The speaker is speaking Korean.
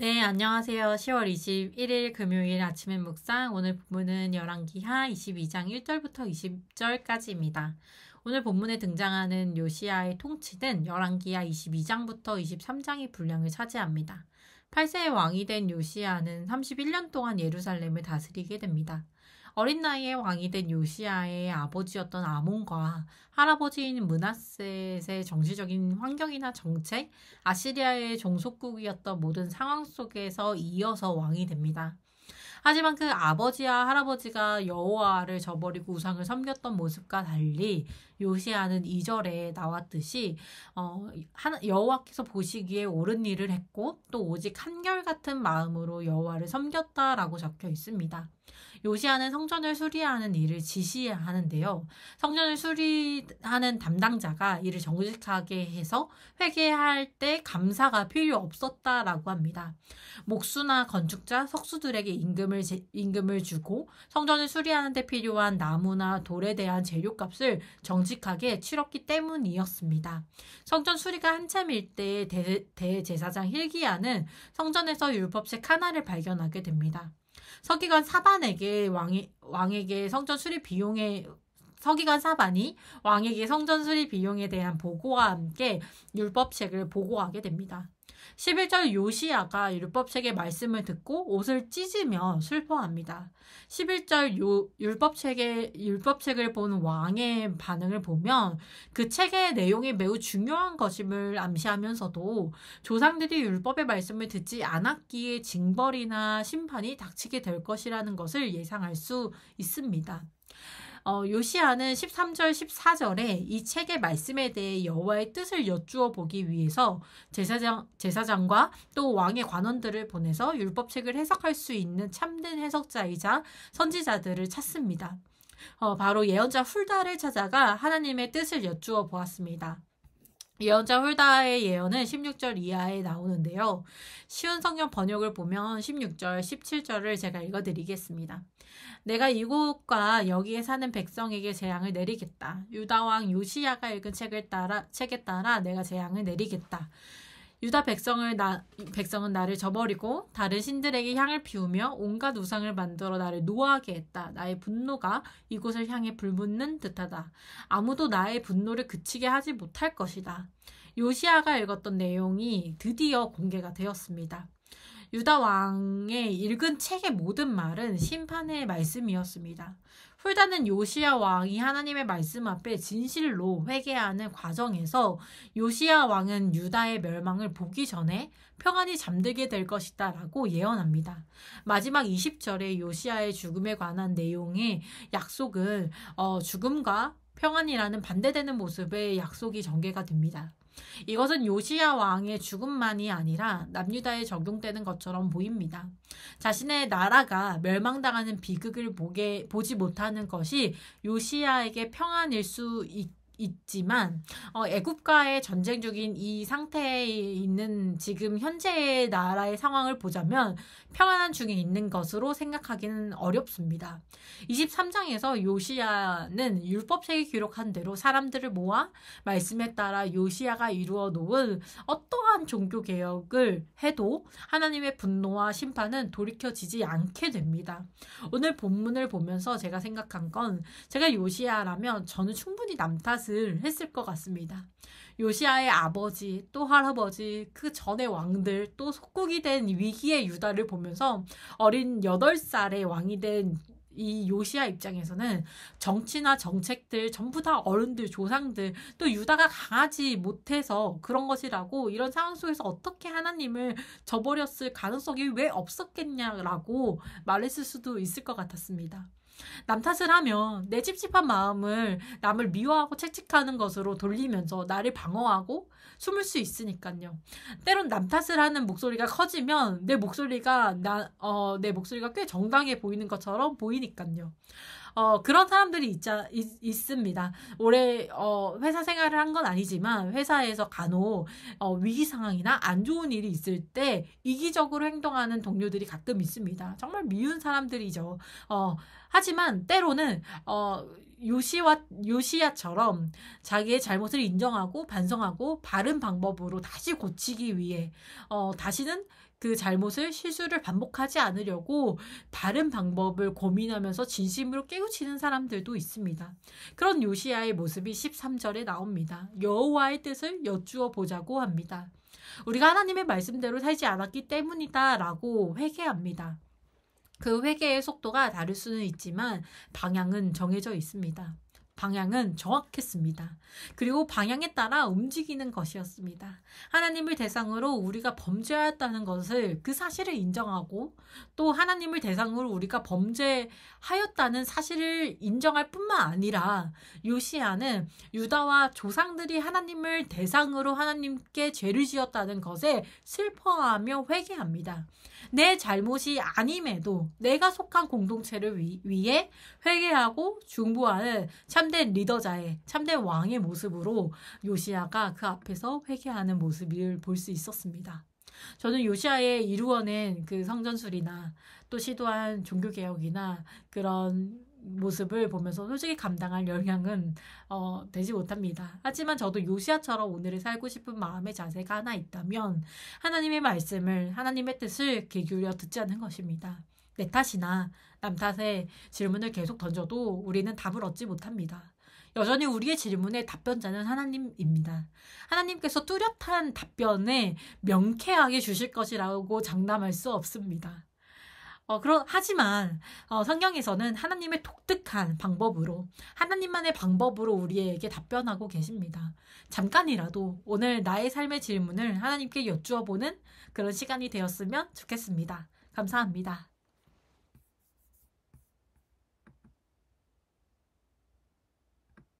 네, 안녕하세요. 10월 21일 금요일 아침의 묵상. 오늘 본문은 열왕기하 22장 1절부터 20절까지입니다. 오늘 본문에 등장하는 요시아의 통치는 열왕기하 22장부터 23장의 분량을 차지합니다. 8세의 왕이 된 요시아는 31년 동안 예루살렘을 다스리게 됩니다. 어린 나이에 왕이 된 요시아의 아버지였던 아몬과 할아버지인 문하셋의 정치적인 환경이나 정책, 아시리아의 종속국이었던 모든 상황 속에서 이어서 왕이 됩니다. 하지만 그 아버지와 할아버지가 여호와를 저버리고 우상을 섬겼던 모습과 달리 요시아는 이절에 나왔듯이 어, 여호와께서 보시기에 옳은 일을 했고 또 오직 한결같은 마음으로 여호와를 섬겼다라고 적혀 있습니다. 요시아는 성전을 수리하는 일을 지시하는데요. 성전을 수리하는 담당자가 이를 정직하게 해서 회개할 때 감사가 필요 없었다라고 합니다. 목수나 건축자, 석수들에게 임금을 제, 임금을 주고 성전을 수리하는 데 필요한 나무나 돌에 대한 재료값을 정직하게 치렀기 때문이었습니다. 성전 수리가 한참일 때 대, 대제사장 힐기야는 성전에서 율법책 하나를 발견하게 됩니다. 서기관 사반에게 왕이, 왕에게 성전 수립 비용에 서기관 사반이 왕에게 성전 수립 비용에 대한 보고와 함께 율법책을 보고하게 됩니다. 11절 요시야가 율법책의 말씀을 듣고 옷을 찢으며 슬퍼합니다. 11절 요, 율법책의, 율법책을 본 왕의 반응을 보면 그 책의 내용이 매우 중요한 것임을 암시하면서도 조상들이 율법의 말씀을 듣지 않았기에 징벌이나 심판이 닥치게 될 것이라는 것을 예상할 수 있습니다. 어, 요시아는 13절 14절에 이 책의 말씀에 대해 여호와의 뜻을 여쭈어 보기 위해서 제사장, 제사장과 또 왕의 관원들을 보내서 율법책을 해석할 수 있는 참된 해석자이자 선지자들을 찾습니다. 어, 바로 예언자 훌다를 찾아가 하나님의 뜻을 여쭈어 보았습니다. 예언자 홀다의 예언은 16절 이하에 나오는데요. 쉬운 성경 번역을 보면 16절, 17절을 제가 읽어드리겠습니다. 내가 이곳과 여기에 사는 백성에게 재앙을 내리겠다. 유다왕 요시야가 읽은 책을 따라, 책에 따라 내가 재앙을 내리겠다. 유다 백성을 나, 백성은 나를 저버리고 다른 신들에게 향을 피우며 온갖 우상을 만들어 나를 노하게 했다. 나의 분노가 이곳을 향해 불붙는 듯하다. 아무도 나의 분노를 그치게 하지 못할 것이다. 요시아가 읽었던 내용이 드디어 공개가 되었습니다. 유다 왕의 읽은 책의 모든 말은 심판의 말씀이었습니다. 풀다는 요시야 왕이 하나님의 말씀 앞에 진실로 회개하는 과정에서 요시야 왕은 유다의 멸망을 보기 전에 평안히 잠들게 될 것이다 라고 예언합니다. 마지막 2 0절에 요시야의 죽음에 관한 내용의 약속은 어, 죽음과 평안이라는 반대되는 모습의 약속이 전개가 됩니다. 이것은 요시야 왕의 죽음만이 아니라 남유다에 적용되는 것처럼 보입니다. 자신의 나라가 멸망당하는 비극을 보게, 보지 못하는 것이 요시야에게 평안일 수 있, 있지만 어, 애국가의 전쟁적인 이 상태에 있는 지금 현재의 나라의 상황을 보자면 평안한 중에 있는 것으로 생각하기는 어렵습니다. 23장에서 요시야는 율법책에 기록한 대로 사람들을 모아 말씀에 따라 요시야가 이루어 놓은 어떠한 종교 개혁을 해도 하나님의 분노와 심판은 돌이켜지지 않게 됩니다. 오늘 본문을 보면서 제가 생각한 건 제가 요시야라면 저는 충분히 남탓을 짓을 했을 것 같습니다. 요시아의 아버지 또 할아버지 그 전의 왕들 또 속국이 된 위기의 유다를 보면서 어린 8살의 왕이 된이 요시아 입장에서는 정치나 정책들 전부 다 어른들 조상들 또 유다가 강하지 못해서 그런 것이라고 이런 상황 속에서 어떻게 하나님을 저버렸을 가능성이 왜 없었겠냐라고 말했을 수도 있을 것 같았습니다. 남 탓을 하면 내 찝찝한 마음을 남을 미워하고 채찍하는 것으로 돌리면서 나를 방어하고 숨을 수 있으니까요. 때론 남 탓을 하는 목소리가 커지면 내 목소리가 나, 어, 내 목소리가 꽤 정당해 보이는 것처럼 보이니까요. 어, 그런 사람들이 있자, 있, 있습니다. 올해, 어, 회사 생활을 한 건 아니지만, 회사에서 간혹, 어, 위기 상황이나 안 좋은 일이 있을 때, 이기적으로 행동하는 동료들이 가끔 있습니다. 정말 미운 사람들이죠. 어, 하지만, 때로는, 어, 요시와 요시야처럼 자기의 잘못을 인정하고 반성하고 바른 방법으로 다시 고치기 위해 어 다시는 그 잘못을 실수를 반복하지 않으려고 다른 방법을 고민하면서 진심으로 깨우치는 사람들도 있습니다. 그런 요시야의 모습이 13절에 나옵니다. 여호와의 뜻을 여쭈어 보자고 합니다. 우리가 하나님의 말씀대로 살지 않았기 때문이다라고 회개합니다. 그 회계의 속도가 다를 수는 있지만 방향은 정해져 있습니다. 방향은 정확했습니다. 그리고 방향에 따라 움직이는 것이었습니다. 하나님을 대상으로 우리가 범죄하였다는 것을 그 사실을 인정하고 또 하나님을 대상으로 우리가 범죄하였다는 사실을 인정할 뿐만 아니라 요시아는 유다와 조상들이 하나님을 대상으로 하나님께 죄를 지었다는 것에 슬퍼하며 회개합니다. 내 잘못이 아님에도 내가 속한 공동체를 위, 위해 회개하고 중보하는 참된 리더자의 참된 왕의 모습으로 요시아가 그 앞에서 회개하는 모습을 볼 수 있었습니다. 저는 요시아의 이루어낸 그 성전술이나 또 시도한 종교개혁이나 그런 모습을 보면서 솔직히 감당할 역량은 어, 되지 못합니다. 하지만 저도 요시아처럼 오늘을 살고 싶은 마음의 자세가 하나 있다면 하나님의 말씀을 하나님의 뜻을 귀 기울여 듣지 않는 것입니다. 내 탓이나 남 탓에 질문을 계속 던져도 우리는 답을 얻지 못합니다. 여전히 우리의 질문의 답변자는 하나님입니다. 하나님께서 뚜렷한 답변에 명쾌하게 주실 것이라고 장담할 수 없습니다. 어, 그런, 하지만, 어, 성경에서는 하나님의 독특한 방법으로, 하나님만의 방법으로 우리에게 답변하고 계십니다. 잠깐이라도 오늘 나의 삶의 질문을 하나님께 여쭈어 보는 그런 시간이 되었으면 좋겠습니다. 감사합니다.